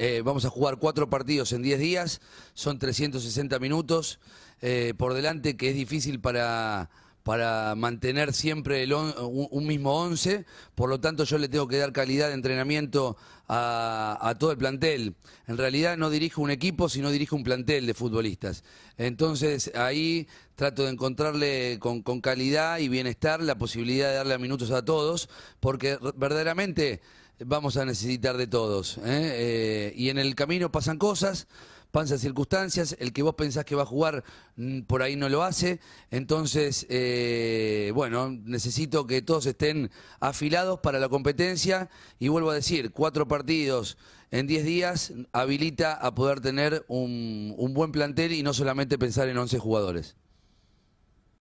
Eh, vamos a jugar cuatro partidos en diez días, son 360 minutos eh, por delante, que es difícil para para mantener siempre el un mismo once, por lo tanto yo le tengo que dar calidad de entrenamiento a, todo el plantel. En realidad no dirijo un equipo, sino dirijo un plantel de futbolistas. Entonces ahí trato de encontrarle con, calidad y bienestar la posibilidad de darle a minutos a todos, porque verdaderamente vamos a necesitar de todos. ¿eh? Eh, y en el camino pasan cosas panza circunstancias, el que vos pensás que va a jugar mm, por ahí no lo hace, entonces, eh, bueno, necesito que todos estén afilados para la competencia y vuelvo a decir, cuatro partidos en diez días habilita a poder tener un, buen plantel y no solamente pensar en once jugadores.